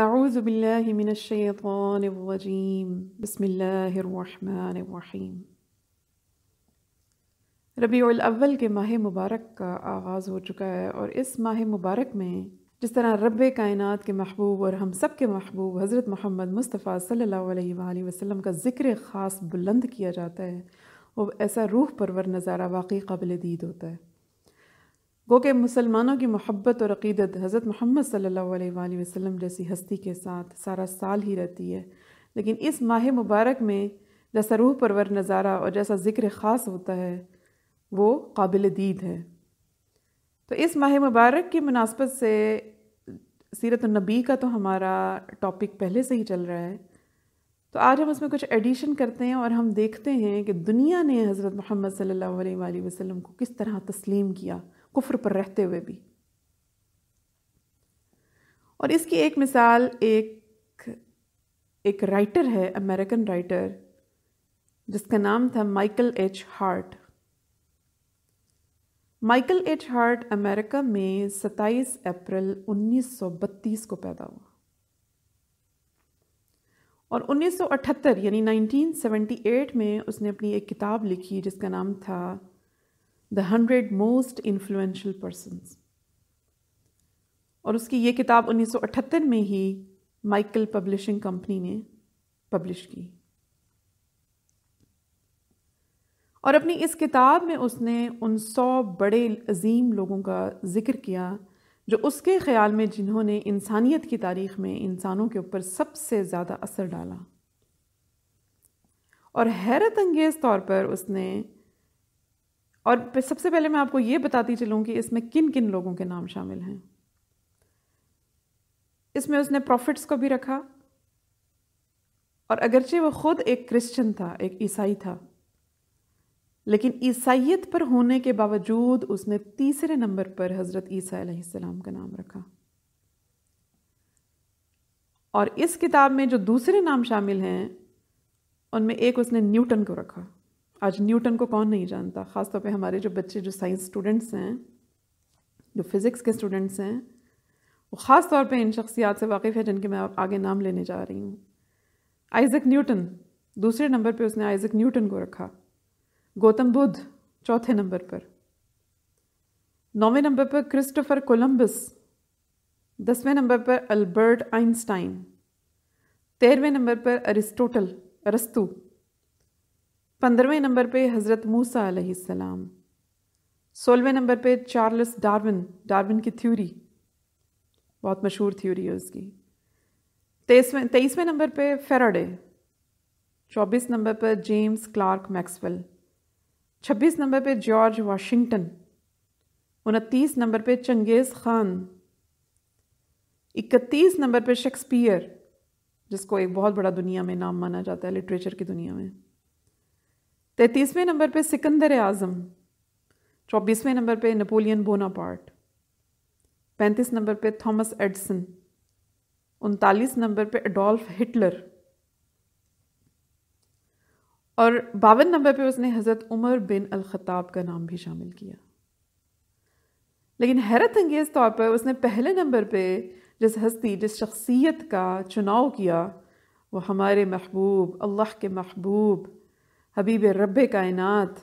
أعوذ بالله من الشيطان الرجيم بسم الله الرحمن الرحيم रबी अव्वल के माह मुबारक का आगाज़ हो चुका है और इस माह मुबारक में जिस तरह रब कायनात के महबूब और हम सब के महबूब हज़रत मोहम्मद मुस्तफ़ा सल्लल्लाहु अलैहि वसल्लम का ज़िक्र ख़ास बुलंद किया जाता है वो ऐसा रूह परवर नज़ारा वाकई काबिल दीद होता है वो कि मुसलमानों की मोहब्बत और अकीदत हज़रत मोहम्मद सल्लल्लाहु अलैहि वसल्लम जैसी हस्ती के साथ सारा साल ही रहती है लेकिन इस माह मुबारक में जैसा रूह परवर नज़ारा और जैसा ज़िक्र ख़ास होता है वो काबिल दीद है तो इस माह मुबारक की मुनासबत से सीरत नबी का तो हमारा टॉपिक पहले से ही चल रहा है तो आज हम उसमें कुछ एडिशन करते हैं और हम देखते हैं कि दुनिया ने हज़रत मोहम्मद सल्लल्लाहु अलैहि वसल्लम को किस तरह तस्लीम किया कुफर पर रहते हुए भी और इसकी एक मिसाल एक एक राइटर है अमेरिकन राइटर जिसका नाम था Michael H Hart Michael H Hart America में 27 अप्रैल 1932 को पैदा हुआ और 1978 यानी 1978 में उसने अपनी एक किताब लिखी जिसका नाम था the hundred most influential persons और उसकी ये किताब 1978 में ही माइकल पब्लिशिंग कंपनी ने पब्लिश की और अपनी इस किताब में उसने उन सौ बड़े अजीम लोगों का जिक्र किया जो उसके ख्याल में जिन्होंने इंसानियत की तारीख में इंसानों के ऊपर सबसे ज़्यादा असर डाला और हैरत अंगेज़ तौर पर उसने और सबसे पहले मैं आपको ये बताती चलूँ कि इसमें किन किन लोगों के नाम शामिल हैं इसमें उसने प्रॉफिट्स को भी रखा और अगरचे वो खुद एक क्रिश्चियन था एक ईसाई था लेकिन ईसाइत पर होने के बावजूद उसने तीसरे नंबर पर हज़रत ईसा का नाम रखा और इस किताब में जो दूसरे नाम शामिल हैं उनमें एक उसने न्यूटन को रखा आज न्यूटन को कौन नहीं जानता ख़ासतौर पे हमारे जो बच्चे जो साइंस स्टूडेंट्स हैं जो फिज़िक्स के स्टूडेंट्स हैं वो ख़ास तौर पे इन शख्सियात से वाकिफ़ है जिनके मैं आगे नाम लेने जा रही हूँ आइजक न्यूटन दूसरे नंबर पे उसने आइजक न्यूटन को रखा गौतम बुद्ध चौथे नंबर पर नौवें नंबर पर क्रिस्टोफर कोलम्बस दसवें नंबर पर अल्बर्ट आइंस्टाइन तेरहवें नंबर पर अरिस्टोटल रस्तू पंद्रहवें नंबर पे हज़रत मूसा अलैहिस्सलाम सोलहवें नंबर पे चार्ल्स डार्विन डार्विन की थ्योरी बहुत मशहूर थ्योरी है उसकी तेईसवें तेईसवें नंबर पे फेराडे चौबीस नंबर पर जेम्स क्लार्क मैक्सवेल छब्बीस नंबर पे जॉर्ज वाशिंगटन उनतीस नंबर पे चंगेज़ ख़ान इकतीस नंबर पे शेक्सपियर जिसको एक बहुत बड़ा दुनिया में नाम माना जाता है लिटरेचर की दुनिया में तैतीसवें नंबर पे सिकंदर आज़म चौबीसवें नंबर पे नेपोलियन बोनापार्ट पैंतीस नंबर पे थॉमस एडसन उनतालीस नंबर पे एडोल्फ हिटलर और बावन नंबर पे उसने हज़रत उमर बिन अल ख़ताब का नाम भी शामिल किया लेकिन हैरत अंगेज़ तौर पर उसने पहले नंबर पे जिस हस्ती जिस शख्सियत का चुनाव किया वो हमारे महबूब अल्लाह के महबूब हबीब रब कायनत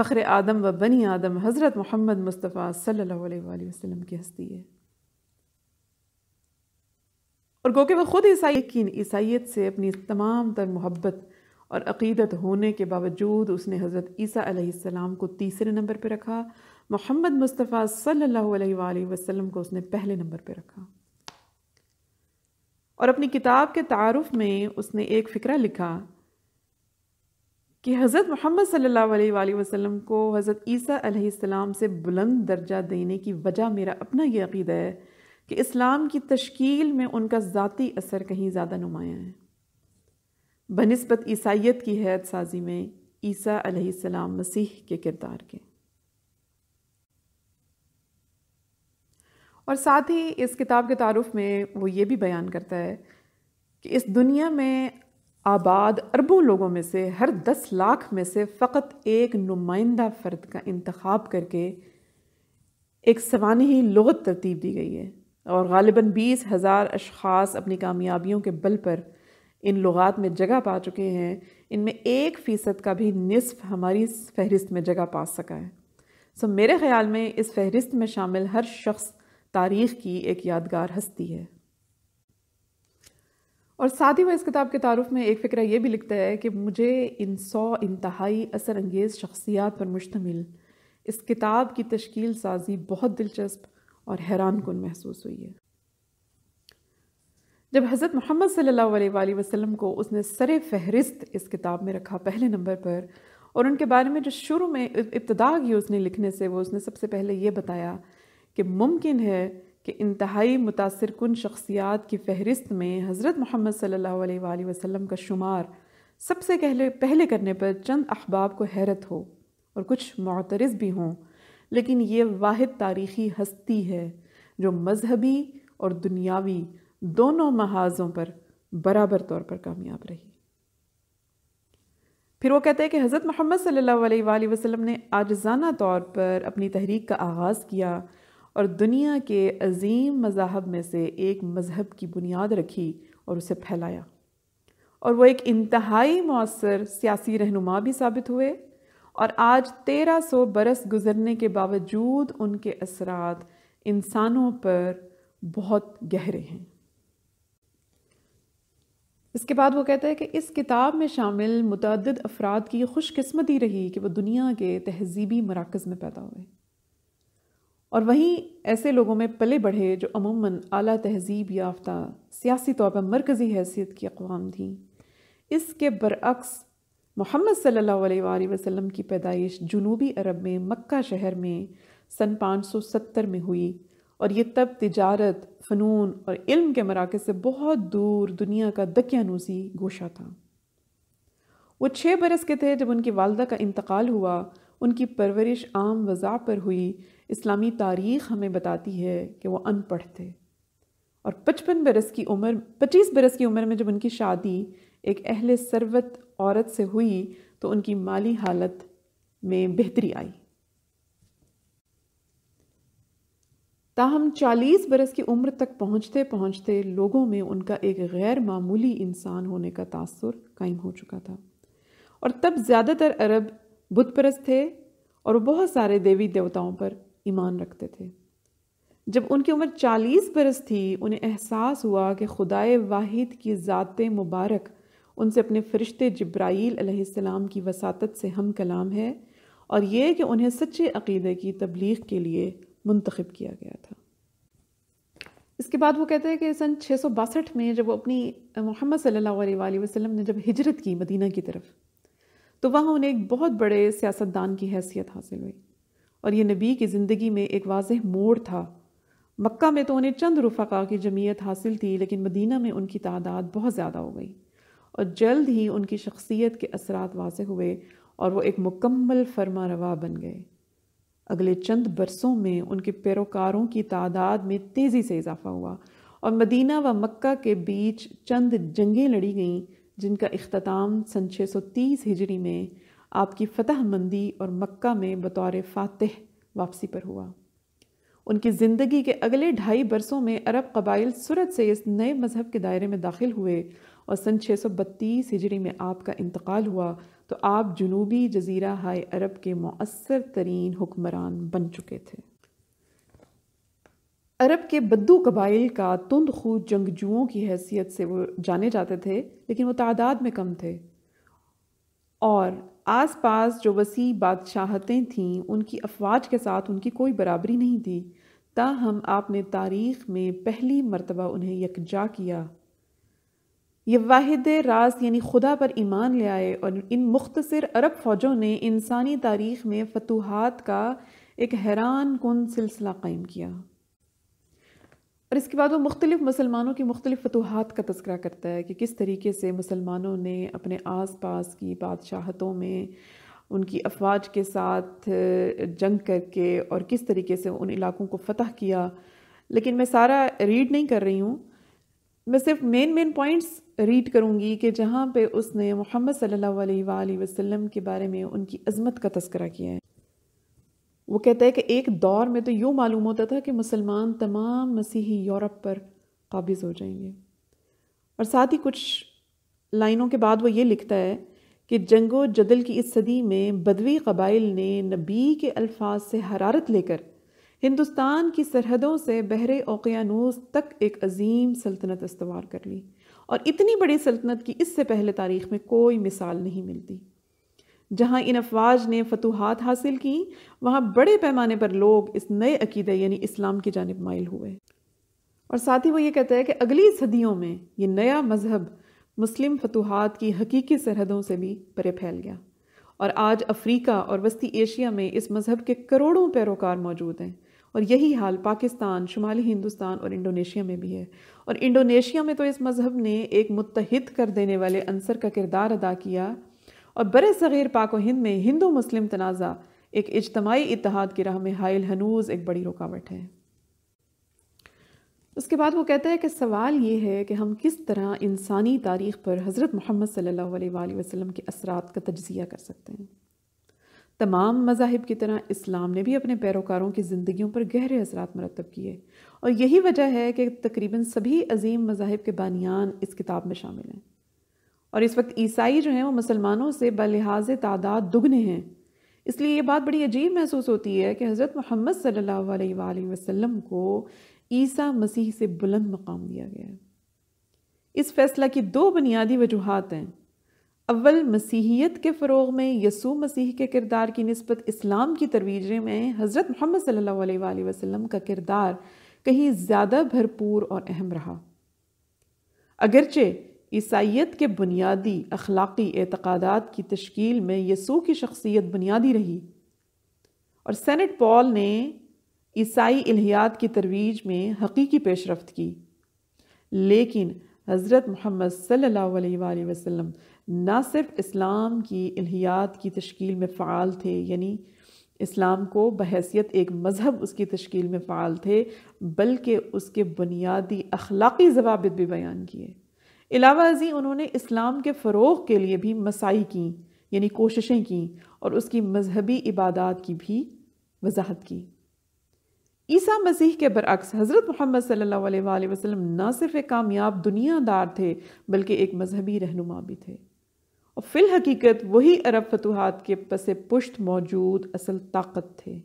फ़ख्र आदम व बनी आदम हज़रत मोहम्मद मुस्तफ़ा सल्ला वसम की हस्ती है और गो के ख़ुद ईसाई यकीन ईसाइत से अपनी तमाम तर मोहब्बत और अकीदत होने के बावजूद उसने हज़रत ईसा को तीसरे नंबर पर रखा मोहम्मद मुस्तफ़ा सल्ला वसम को उसने पहले नंबर पर रखा और अपनी किताब के तारफ़ में उसने एक फ़िक्र लिखा कि हज़रत मोहम्मद सल्लल्लाहु अलैहि वसल्लम को हज़रत ईसा अलैहिस्सलाम से बुलंद दर्जा देने की वजह मेरा अपना ये अकीदा है कि इस्लाम की तश्कील में उनका ज़ाती असर कहीं ज़्यादा नुमायाँ है बनस्बत ईसाइत की हैत साजी में ईसा अलैहिस्सलाम मसीह के किरदार के और साथ ही इस किताब के तारफ़ में वो ये भी बयान करता है कि इस दुनिया में आबाद अरबों लोगों में से हर दस लाख में से फ़कत एक नुमाइंदा फ़र्द का इंतखब करके एक सवानही लगत तरतीब दी गई है और गालिबा बीस हज़ार अशास अपनी कामयाबियों के बल पर इन लगात में जगह पा चुके हैं इनमें एक फ़ीसद का भी नसफ हमारी फहरिस्त में जगह पा सका है सो मेरे ख़्याल में इस फहरिस्त में शामिल हर शख्स तारीख़ की एक यादगार हस्ती है और साथ ही वह इस किताब के तारुफ में एक फ़िक्र ये भी लिखता है कि मुझे इन सौ इंतहाई असर अंगेज़ शख्सियात पर मुश्तमिल इस किताब की तश्कील साजी बहुत दिलचस्प और हैरान कन महसूस हुई है जब हज़रत मोहम्मद सल्लल्लाहु अलैहि वसल्लम को उसने सर फहरिस्त इस किताब में रखा पहले नंबर पर और उनके बारे में जो शुरू में इब्तदा की उसने लिखने से वो उसने सबसे पहले ये बताया कि मुमकिन है कि इंतहाई मुतासर कन शख्सियात की फहरिस्त में हज़रत मोहम्मद सल्ला वसम का शुमार सबसे पहले पहले करने पर चंद अहबाब को हैरत हो और कुछ मतरज़ भी हों लेकिन ये वाद तारीख़ी हस्ती है जो मजहबी और दुनियावी दोनों महाजों पर बराबर तौर पर कामयाब रही फिर वो कहते हैं कि हज़रत मोहम्मद सल्ला वसलम ने आज़ाना तौर पर अपनी तहरीक का आगाज़ किया और दुनिया के अजीम मज़ाहब में से एक मज़हब की बुनियाद रखी और उसे फैलाया और वह एक इंतहाई मौसर सियासी रहनुमा भी साबित हुए और आज तेरह सौ बरस गुजरने के बावजूद उनके असरात इंसानों पर बहुत गहरे हैं इसके बाद वो कहता है कि इस किताब में शामिल मुतद अफराद की खुशकस्मती रही कि वह दुनिया के तहजीबी मराकज़ में पैदा हुए और वहीं ऐसे लोगों में पले बढ़े जो अमूमन अली तहजीब याफ्ता सियासी तौर पर मरकज़ी हैसियत की अकवाम थी इसके बरअक्स मोहम्मद सल्ला वसम की पैदाइश जुनूबी अरब में मक्का शहर में सन 570 में हुई और ये तब तिजारत फ़नून और इल्म के मराक़ से बहुत दूर दुनिया का दकियानूसी गोशा था वो छः बरस के थे जब उनकी वालदा का इंतकाल हुआ उनकी परवरिश आम वज़ा पर हुई इस्लामी तारीख़ हमें बताती है कि वो अनपढ़ थे और पचपन बरस की उम्र पच्चीस बरस की उम्र में जब उनकी शादी एक अहल सरवत औरत से हुई तो उनकी माली हालत में बेहतरी आई ताहम चालीस बरस की उम्र तक पहुँचते पहुँचते लोगों में उनका एक गैर मामूली इंसान होने का तासर कायम हो चुका था और तब ज़्यादातर अरब बुतप्रस्त थे और बहुत सारे देवी देवताओं पर ईमान रखते थे जब उनकी उम्र चालीस बरस थी उन्हें एहसास हुआ कि खुदाए वाहिद की ज़ात मुबारक उनसे अपने फ़रिश्ते जब्राईलम की वसात से हम कलाम है और ये कि उन्हें सच्चे अकीदे की तबलीग के लिए मंतखब किया गया था इसके बाद वो कहते हैं कि सन छः सौ बासठ में जब वो अपनी मोहम्मद सल्लल्लाहु अलैहि वसल्लम ने जब हिजरत की मदीना की तरफ तो वहाँ उन्हें एक बहुत बड़े सियासतदान की हैसियत हासिल हुई और ये नबी की ज़िंदगी में एक वाज मोड़ था मक्का में तो उन्हें चंद रफ़ा की जमीयत हासिल थी लेकिन मदीना में उनकी तादाद बहुत ज़्यादा हो गई और जल्द ही उनकी शख्सियत के असरा वाज हुए और वो एक मुकम्मल फरमा रवा बन गए अगले चंद बरसों में उनके पैरोकारों की तादाद में तेज़ी से इजाफा हुआ और मदीना व मक्का के बीच चंद जंगें लड़ी गईं जिनका अख्ताम सन तीस हिजरी में आपकी फतह मंदी और मक्का में बतौर फातह वापसी पर हुआ उनकी ज़िंदगी के अगले ढाई बरसों में अरब कबाइल सूरत से इस नए मज़हब के दायरे में दाखिल हुए और सन 632 हिजरी में आपका इंतकाल हुआ तो आप जनूबी जजीरा हाय अरब के मौसर तरीन हुक्मरान बन चुके थे अरब के बद्दू कबाइल का तुंद खूद जंगजुओं की हैसियत से वो जाने जाते थे लेकिन वो तादाद में कम थे और आसपास जो वसी बादशाहतें थीं उनकी अफवाज के साथ उनकी कोई बराबरी नहीं थी ताहम आपने तारीख में पहली मरतबा उन्हें यकजा किया ये वाहिद रास यानी खुदा पर ईमान ले आए और इन मुख्तर अरब फ़ौजों ने इंसानी तारीख में फतूहत का एक हैरान कन सिलसिला कायम किया और इसके बाद वो मुख्तलिफ़ मुसलमानों की मुख्तलिफ़ फतूहत का तस्करा करता है कि किस तरीके से मुसलमानों ने अपने आस पास की बादशाहतों में उनकी अफवाज के साथ जंग करके और किस तरीके से उन इलाकों को फतह किया लेकिन मैं सारा रीड नहीं कर रही हूँ मैं सिर्फ मेन मेन पॉइंट्स रीड करूँगी कि जहाँ पे उसने मोहम्मद सल्लल्लाहु अलैहि वसल्लम के बारे में उनकी अजमत का तस्करा किया है वो कहता है कि एक दौर में तो यूँ मालूम होता था कि मुसलमान तमाम मसीही यूरोप पर काबिज़ हो जाएंगे और साथ ही कुछ लाइनों के बाद वो ये लिखता है कि जंगो जदल की इस सदी में बदवी कबाइल ने नबी के अल्फाज से हरारत लेकर हिंदुस्तान की सरहदों से बहरे ओकियानूस तक एक अजीम सल्तनत इस्तवार कर ली और इतनी बड़ी सल्तनत की इससे पहले तारीख में कोई मिसाल नहीं मिलती जहाँ इन अफवाज ने फतूहत हासिल की वहाँ बड़े पैमाने पर लोग इस नए अकीदे यानी इस्लाम की जानब माइल हुए और साथ ही वो ये कहता है कि अगली सदियों में ये नया मज़हब मुस्लिम फतूहत की हकीकी सरहदों से भी परे फैल गया और आज अफ्रीका और वस्ती एशिया में इस मज़हब के करोड़ों पैरोकार मौजूद हैं और यही हाल पाकिस्तान शुमाली हिंदुस्तान और इंडोनेशिया में भी है और इंडोनेशिया में तो इस मज़हब ने एक मुतहद कर देने वाले अंसर का किरदार अदा किया और बर सग़ीर पाक व हिंद में हिंदू मुस्लिम तनाज़ा एक इजतमाही इतिहाद की राह में हायल हनूज़ एक बड़ी रुकावट है उसके बाद वो कहता है कि सवाल ये है कि हम किस तरह इंसानी तारीख़ पर हज़रत मोहम्मद सल्लल्लाहु अलैहि वसल्लम के असरात का तजिया कर सकते हैं तमाम मजाहब की तरह इस्लाम ने भी अपने पैरोकारों की ज़िंदगियों पर गहरे असरात मरतब किए और यही वजह है कि तकरीबन सभी अजीम मजाहब के बानियान इस किताब में शामिल हैं और इस वक्त ईसाई जो हैं वो मुसलमानों से बलिहाज तादाद दुगने हैं इसलिए ये बात बड़ी अजीब महसूस होती है कि हज़रत मोहम्मद सल्ला वसम को ईसा मसीह से बुलंद मकाम दिया गया है इस फैसला की दो बुनियादी वजूहत हैं अव्वल मसीहियत के फ़रोग में यसू मसीह के किरदार की नस्बत इस्लाम की तरवीज में हज़रत मोहम्मद सल्ला वसम का किरदार कहीं ज़्यादा भरपूर और अहम रहा अगरचे ईसाइत के बुनियादी अखलाक़ी एतक़ादात की तश्कील में यसू की शख्सियत बुनियादी रही और सेनेट पॉल ने ईसाई इलियात की तरवीज में हकीकी पेशरफ की लेकिन हज़रत मोहम्मद सल्ला वसम न ना सिर्फ इस्लाम की इलियात की तश्कील में फ़ाल थे यानी इस्लाम को बहसीत एक मज़हब उसकी तश्कील में फ़ाल थे बल्कि उसके बुनियादी अखलाक़ी जवाब भी बयान किए अलावा अजी उन्होंने इस्लाम के फ़रोग के लिए भी मसाई की यानी कोशिशें की और उसकी मजहबी इबादत की भी वजाहत की ईसा मसीह के बरक्स हज़रत मोहम्मद सल्ला वसम न सिर्फ एक कामयाब दुनियादार थे बल्कि एक मजहबी रहनुमा भी थे और फिलहकीकत वही अरब फतूहत के पसे पुश्त मौजूद असल ताकत थे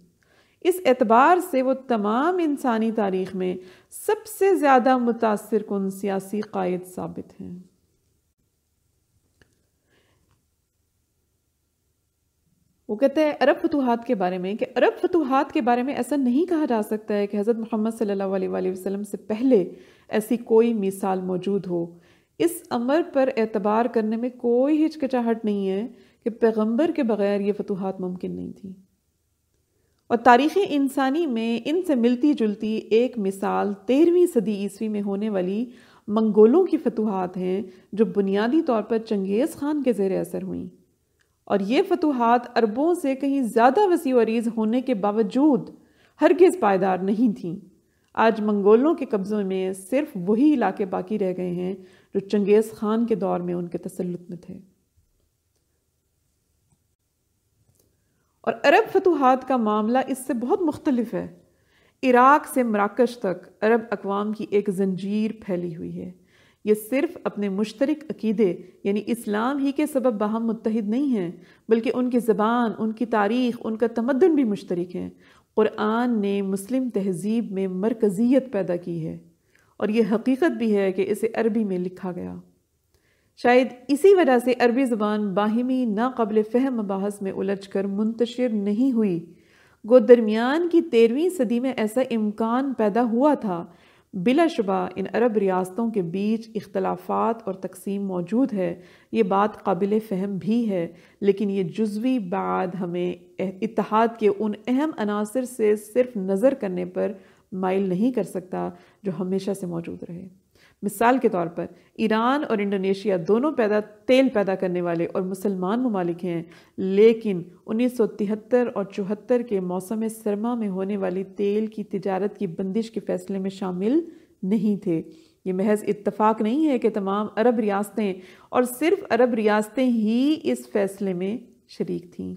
इस एतबार से वो तमाम इंसानी तारीख में सबसे ज़्यादा मुतासर कन सियासी कायद साबित हैं वो कहते हैं अरब फतूहत के बारे में कि अरब फतूहत के बारे में ऐसा नहीं कहा जा सकता है कि हज़रत मोहम्मद सल्लल्लाहु अलैहि से पहले ऐसी कोई मिसाल मौजूद हो इस अमर पर एतबार करने में कोई हिचकिचाहट नहीं है कि पैगंबर के बगैर ये फतूहत मुमकिन नहीं थी और तारीख़ इंसानी में इनसे मिलती जुलती एक मिसाल तेरहवीं सदी ईस्वी में होने वाली मंगोलों की फतूहत हैं जो बुनियादी तौर पर चंगेज़ ख़ान के ज़ेर असर हुई और ये फतूहत अरबों से कहीं ज़्यादा वसी वरीज होने के बावजूद हरगज़ पायदार नहीं थीं आज मंगोलों के कब्ज़ों में सिर्फ वही इलाके बाकी रह गए हैं जो चंगेज़ ख़ान के दौर में उनके तसलुत में थे और अरब फतूहत का मामला इससे बहुत मुख्तलफ है इराक से मराकश तक अरब अकवाम की एक जंजीर फैली हुई है ये सिर्फ अपने मुश्तरक अकीदे यानी इस्लाम ही के सबब बहम मुतहद नहीं हैं बल्कि उनकी ज़बान उनकी तारीख़ उनका तमदन भी मुश्तरक है क़ुरान ने मुस्लिम तहजीब में मरकज़ियत पैदा की है और ये हकीकत भी है कि इसे अरबी में लिखा गया शायद इसी वजह से अरबी ज़बान बाहिमी नाकबिल फ़हम मबास में उलझ कर मुंतशिर नहीं हुई गो दरमियान की तेरहवीं सदी में ऐसा इम्कान पैदा हुआ था बिलाशुबा इन अरब रियासतों के बीच इख्तलाफात और तकसीम मौजूद है ये बात काबिल फ़हम भी है लेकिन ये जज्वी बात हमें इतिहाद के उन अहम अनासर से सिर्फ नज़र करने पर माइल नहीं कर सकता जो हमेशा से मौजूद रहे मिसाल के तौर पर ईरान और इंडोनेशिया दोनों पैदा तेल पैदा करने वाले और मुसलमान ममालिक हैं लेकिन 1973 और चौहत्तर के मौसम सरमा में होने वाली तेल की तजारत की बंदिश के फैसले में शामिल नहीं थे ये महज इतफाक़ नहीं है कि तमाम अरब रियासतें और सिर्फ अरब रियासतें ही इस फैसले में शरीक थीं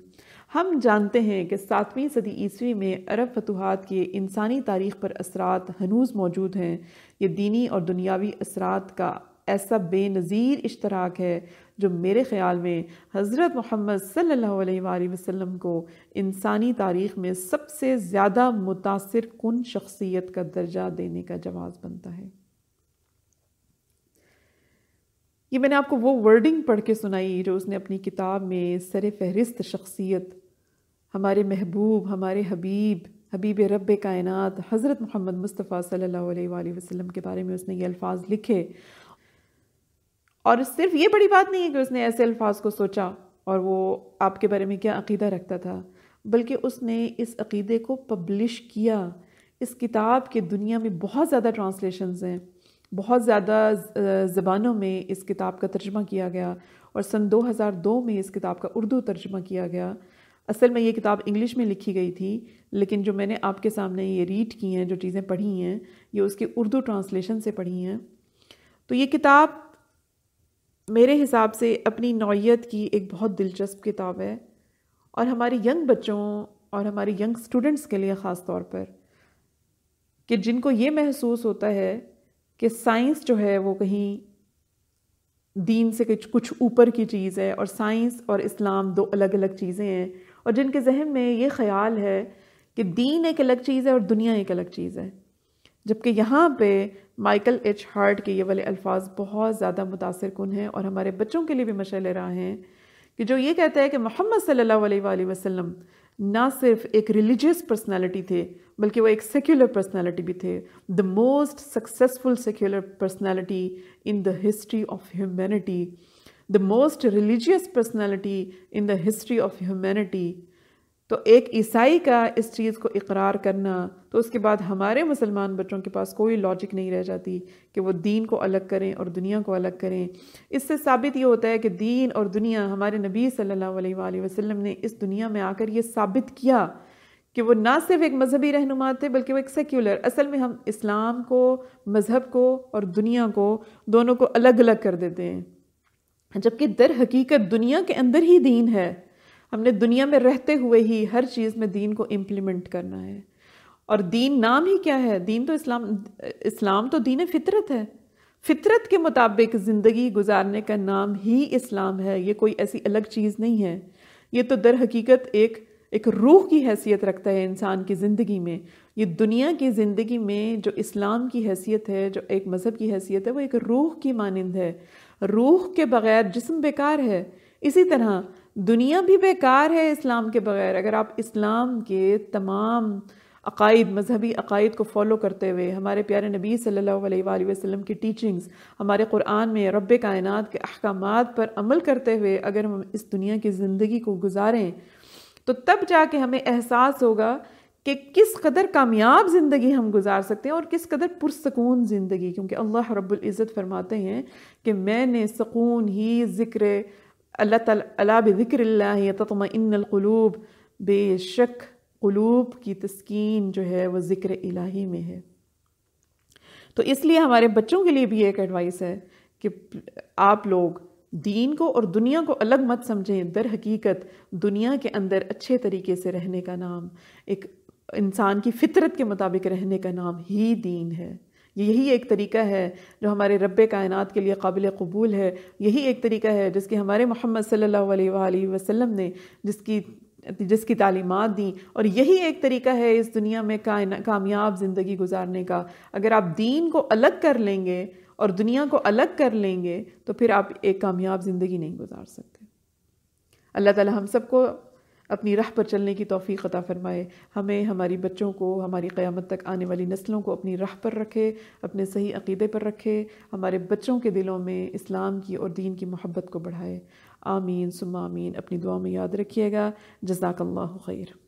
हम जानते हैं कि सातवीं सदी ईस्वी में अरब फतूहत के इंसानी तारीख पर असरात हनूज मौजूद हैं ये दीनी और दुनियावी असरात का ऐसा बेनज़ीर इश्तराक है जो मेरे ख़्याल में हज़रत मोहम्मद सल्ला अलैहि को इंसानी तारीख़ में सबसे ज़्यादा मुतासर कन शख्सियत का दर्जा देने का जवाब बनता है ये मैंने आपको वो वर्डिंग पढ़ के सुनाई जो उसने अपनी किताब में सर फहरिस्त शख्सियत हमारे महबूब हमारे हबीब हबीब रब कायनत हज़रत मोहम्मद मुस्तफ़ा सल्ला वसम के बारे में उसने ये अल्फाज लिखे और सिर्फ ये बड़ी बात नहीं है कि उसने ऐसे अल्फाज को सोचा और वो आपके बारे में क्या अकीदा रखता था बल्कि उसने इस अकीदे को पब्लिश किया इस किताब के दुनिया में बहुत ज़्यादा ट्रांसलेशनस हैं बहुत ज़्यादा ज़बानों में इस किताब का तर्जमा किया गया और सन 2002 में इस किताब का उर्दू तर्जमा किया गया असल में ये किताब इंग्लिश में लिखी गई थी लेकिन जो मैंने आपके सामने ये रीड की हैं जो चीज़ें पढ़ी हैं ये उसके उर्दू ट्रांसलेशन से पढ़ी हैं तो ये किताब मेरे हिसाब से अपनी नौीयत की एक बहुत दिलचस्प किताब है और हमारे यंग बच्चों और हमारे यंग स्टूडेंट्स के लिए ख़ास तौर पर कि जिनको ये महसूस होता है कि साइंस जो है वो कहीं दीन से कुछ कुछ ऊपर की चीज़ है और साइंस और इस्लाम दो अलग अलग चीज़ें हैं और जिनके जहन में ये ख्याल है कि दीन एक अलग चीज़ है और दुनिया एक अलग चीज़ है जबकि यहाँ पे माइकल एच हार्ट के ये वाले अल्फाज बहुत ज़्यादा मुतासर कन हैं और हमारे बच्चों के लिए भी मशा ले रहा हैं कि जो ये कहता है कि मोहम्मद सल्ला वसम ना सिर्फ एक रिलीजियस पर्सनैलिटी थे बल्कि वो एक सेक्युलर पर्सनैलिटी भी थे the most successful secular personality in the history of humanity the most religious personality in the history of humanity तो एक ईसाई का इस चीज़ को इकरार करना तो उसके बाद हमारे मुसलमान बच्चों के पास कोई लॉजिक नहीं रह जाती कि वो दीन को अलग करें और दुनिया को अलग करें इससे साबित ये होता है कि दीन और दुनिया हमारे नबी सल्लल्लाहु अलैहि वसल्लम ने इस दुनिया में आकर ये साबित किया कि वो ना सिर्फ एक मजहबी रहनुमा थे बल्कि वो एक सेक्युलर असल में हम इस्लाम को मज़हब को और दुनिया को दोनों को अलग अलग कर देते हैं जबकि दर हकीकत दुनिया के अंदर ही दीन है हमने दुनिया में रहते हुए ही हर चीज़ में दीन को इम्प्लीमेंट करना है और दीन नाम ही क्या है दीन तो इस्लाम इस्लाम तो दीन फितरत है फितरत के मुताबिक ज़िंदगी गुजारने का नाम ही इस्लाम है ये कोई ऐसी अलग चीज़ नहीं है ये तो दर हकीकत एक एक रूह की हैसियत रखता है इंसान की ज़िंदगी में ये दुनिया की ज़िंदगी में जो इस्लाम की हैसियत है जो एक मज़हब की हैसियत है वो एक रूह की मानंद है रूह के बगैर जिसम बेकार है इसी तरह दुनिया भी बेकार है इस्लाम के बगैर अगर आप इस्लाम के तमाम अकायद मजहबी अकायद को फॉलो करते हुए हमारे प्यारे नबी सल्लल्लाहु अलैहि वसल्लम की टीचिंग्स हमारे कुरान में रब कायनात के अहकाम पर अमल करते हुए अगर हम इस दुनिया की ज़िंदगी को गुजारें तो तब जाके हमें एहसास होगा कि किस कदर कामयाब ज़िंदगी हम गुजार सकते हैं और किस कदर पुरसकून ज़िंदगी क्योंकि अल्लाह रब्ज़त फरमाते हैं कि मैंने सकून ही ज़िक्र अल्लाह तला बिक्र ततमक़लूब बेशक क़लूब की तस्कीन जो है वह ज़िक्र इलाही में है तो इसलिए हमारे बच्चों के लिए भी एक एडवाइस है कि आप लोग दीन को और दुनिया को अलग मत समझें दर हकीकत दुनिया के अंदर अच्छे तरीके से रहने का नाम एक इंसान की फितरत के मुताबिक रहने का नाम ही दीन है यही एक तरीका है जो हमारे रब कायनात के लिए काबिल कबूल है यही एक तरीका है जिसकी हमारे मोहम्मद सल्लल्लाहु अलैहि वसल्लम ने जिसकी जिसकी तालीमत दी और यही एक तरीका है इस दुनिया में कामयाब ज़िंदगी गुजारने का अगर आप दीन को अलग कर लेंगे और दुनिया को अलग कर लेंगे तो फिर आप एक कामयाब ज़िंदगी नहीं गुजार सकते अल्लाह ताला हम सबको अपनी राह पर चलने की तोफ़ी अता फ़रमाए हमें हमारी बच्चों को हमारी क़्यामत तक आने वाली नस्लों को अपनी राह पर रखे अपने सही अकीदे पर रखे हमारे बच्चों के दिलों में इस्लाम की और दीन की मोहब्बत को बढ़ाए आमीन आमीन अपनी दुआ में याद रखिएगा जजाकल्ला खैर